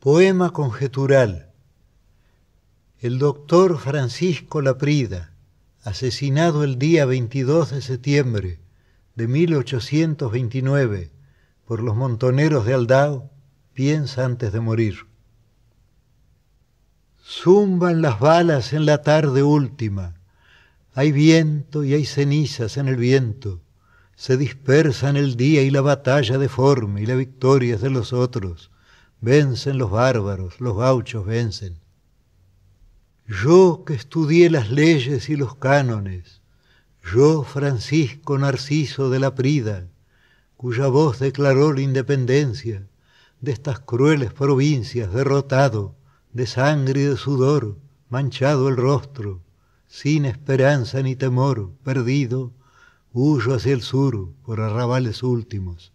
Poema conjetural. El doctor Francisco Laprida, asesinado el día 22 de septiembre de 1829 por los montoneros de Aldao, piensa antes de morir. Zumban las balas en la tarde última. Hay viento y hay cenizas en el viento. Se dispersan el día y la batalla deforme y la victoria es de los otros Vencen los bárbaros, los gauchos vencen. Yo que estudié las leyes y los cánones, yo Francisco Narciso de la Prida, cuya voz declaró la independencia de estas crueles provincias, derrotado, de sangre y de sudor, manchado el rostro, sin esperanza ni temor, perdido, huyo hacia el sur por arrabales últimos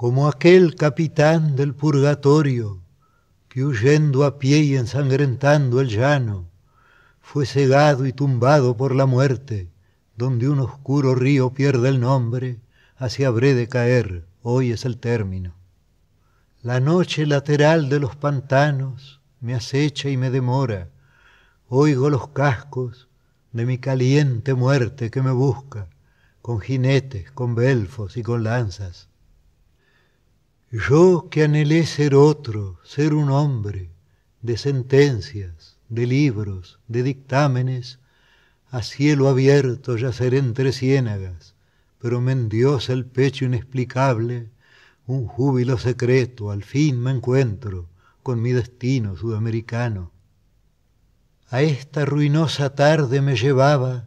como aquel capitán del purgatorio que huyendo a pie y ensangrentando el llano, fue cegado y tumbado por la muerte, donde un oscuro río pierde el nombre, hacia habré de caer, hoy es el término. La noche lateral de los pantanos me acecha y me demora, oigo los cascos de mi caliente muerte que me busca, con jinetes, con belfos y con lanzas. Yo que anhelé ser otro, ser un hombre, de sentencias, de libros, de dictámenes, a cielo abierto yaceré entre ciénagas, pero me endiosa el pecho inexplicable, un júbilo secreto, al fin me encuentro con mi destino sudamericano. A esta ruinosa tarde me llevaba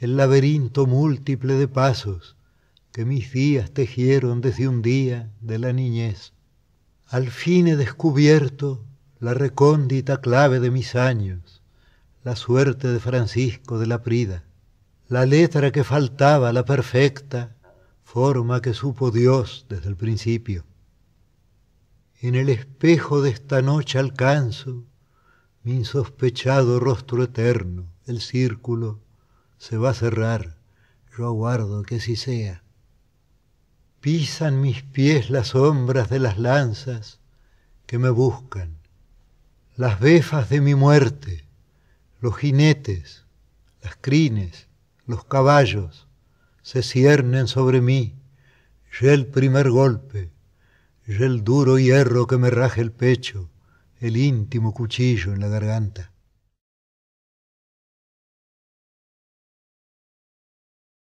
el laberinto múltiple de pasos, que mis días tejieron desde un día de la niñez. Al fin he descubierto la recóndita clave de mis años, la suerte de Francisco de la Prida, la letra que faltaba, la perfecta forma que supo Dios desde el principio. En el espejo de esta noche alcanzo mi insospechado rostro eterno, el círculo se va a cerrar, yo aguardo que así sea. Pisan mis pies las sombras de las lanzas que me buscan, las befas de mi muerte, los jinetes, las crines, los caballos se ciernen sobre mí, y el primer golpe, y el duro hierro que me raje el pecho, el íntimo cuchillo en la garganta.